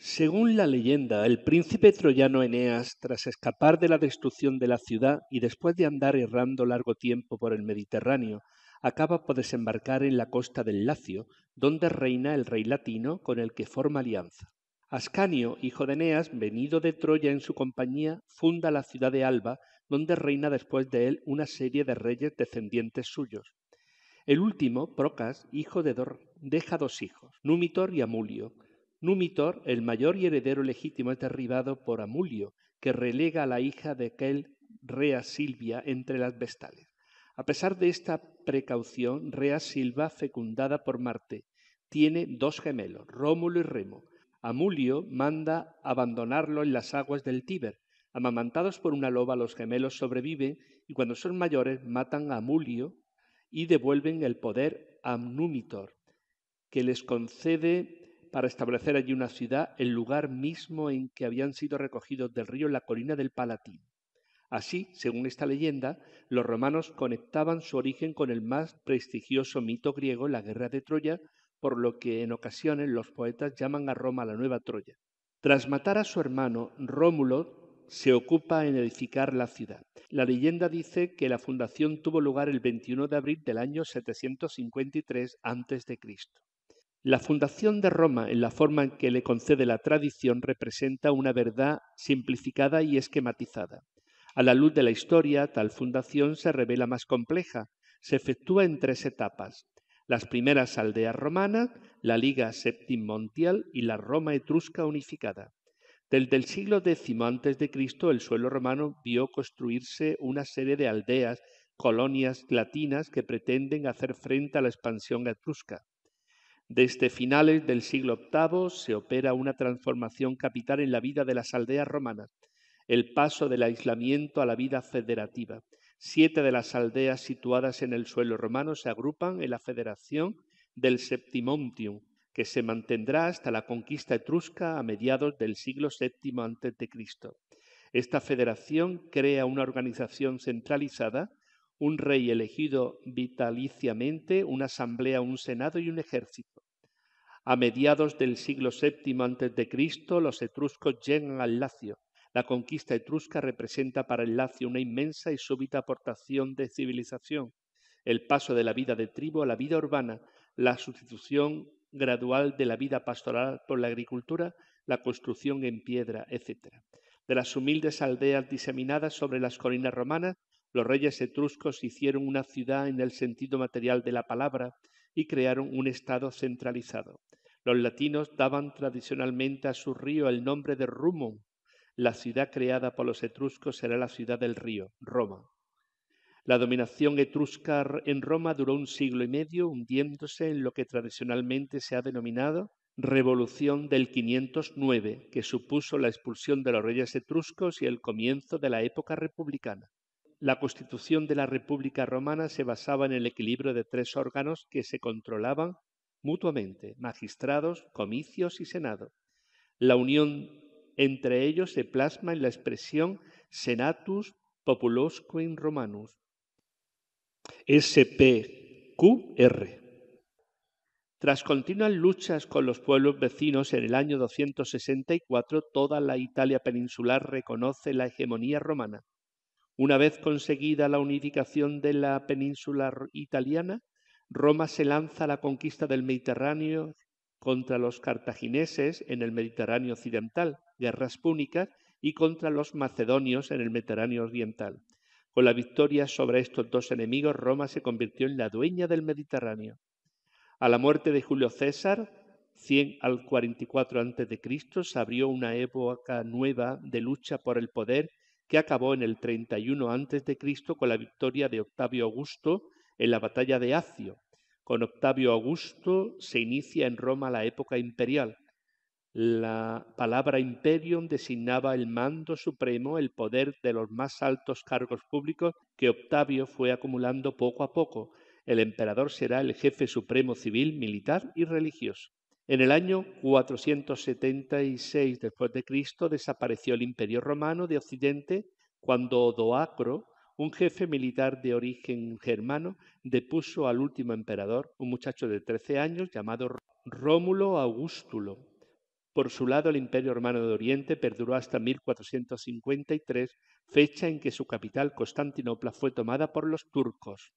Según la leyenda, el príncipe troyano Eneas, tras escapar de la destrucción de la ciudad y después de andar errando largo tiempo por el Mediterráneo, acaba por desembarcar en la costa del Lacio, donde reina el rey latino con el que forma alianza. Ascanio, hijo de Eneas, venido de Troya en su compañía, funda la ciudad de Alba, donde reina después de él una serie de reyes descendientes suyos. El último, Procas, hijo de Dor, deja dos hijos, Númitor y Amulio, Numitor, el mayor y heredero legítimo, es derribado por Amulio, que relega a la hija de aquel Rea Silvia entre las vestales. A pesar de esta precaución, Rea Silva, fecundada por Marte, tiene dos gemelos, Rómulo y Remo. Amulio manda abandonarlo en las aguas del Tíber. Amamantados por una loba, los gemelos sobreviven y cuando son mayores matan a Amulio y devuelven el poder a Numitor, que les concede para establecer allí una ciudad, el lugar mismo en que habían sido recogidos del río la colina del Palatín. Así, según esta leyenda, los romanos conectaban su origen con el más prestigioso mito griego, la guerra de Troya, por lo que en ocasiones los poetas llaman a Roma la nueva Troya. Tras matar a su hermano, Rómulo se ocupa en edificar la ciudad. La leyenda dice que la fundación tuvo lugar el 21 de abril del año 753 a.C. La fundación de Roma en la forma en que le concede la tradición representa una verdad simplificada y esquematizada. A la luz de la historia, tal fundación se revela más compleja. Se efectúa en tres etapas. Las primeras aldeas romanas, la Liga Septimontial y la Roma etrusca unificada. Desde el siglo X a.C., el suelo romano vio construirse una serie de aldeas, colonias latinas que pretenden hacer frente a la expansión etrusca. Desde finales del siglo VIII se opera una transformación capital en la vida de las aldeas romanas, el paso del aislamiento a la vida federativa. Siete de las aldeas situadas en el suelo romano se agrupan en la federación del Septimontium, que se mantendrá hasta la conquista etrusca a mediados del siglo VII a.C. Esta federación crea una organización centralizada, un rey elegido vitaliciamente, una asamblea, un senado y un ejército a mediados del siglo VII a.C., los etruscos llegan al Lacio. La conquista etrusca representa para el Lacio una inmensa y súbita aportación de civilización, el paso de la vida de tribu a la vida urbana, la sustitución gradual de la vida pastoral por la agricultura, la construcción en piedra, etc. De las humildes aldeas diseminadas sobre las colinas romanas, los reyes etruscos hicieron una ciudad en el sentido material de la palabra, y crearon un Estado centralizado. Los latinos daban tradicionalmente a su río el nombre de Rumum. La ciudad creada por los etruscos era la ciudad del río, Roma. La dominación etrusca en Roma duró un siglo y medio, hundiéndose en lo que tradicionalmente se ha denominado Revolución del 509, que supuso la expulsión de los reyes etruscos y el comienzo de la época republicana. La constitución de la República Romana se basaba en el equilibrio de tres órganos que se controlaban mutuamente, magistrados, comicios y senado. La unión entre ellos se plasma en la expresión senatus populosque in romanus, SPQR. Tras continuas luchas con los pueblos vecinos, en el año 264 toda la Italia peninsular reconoce la hegemonía romana. Una vez conseguida la unificación de la península italiana, Roma se lanza a la conquista del Mediterráneo contra los cartagineses en el Mediterráneo occidental, guerras púnicas, y contra los macedonios en el Mediterráneo oriental. Con la victoria sobre estos dos enemigos, Roma se convirtió en la dueña del Mediterráneo. A la muerte de Julio César, 100 al 44 a.C., se abrió una época nueva de lucha por el poder que acabó en el 31 a.C. con la victoria de Octavio Augusto en la batalla de Acio. Con Octavio Augusto se inicia en Roma la época imperial. La palabra imperium designaba el mando supremo, el poder de los más altos cargos públicos que Octavio fue acumulando poco a poco. El emperador será el jefe supremo civil, militar y religioso. En el año 476 después de Cristo desapareció el Imperio Romano de Occidente cuando Odoacro, un jefe militar de origen germano, depuso al último emperador, un muchacho de 13 años llamado Rómulo Augustulo. Por su lado, el Imperio Romano de Oriente perduró hasta 1453, fecha en que su capital, Constantinopla, fue tomada por los turcos.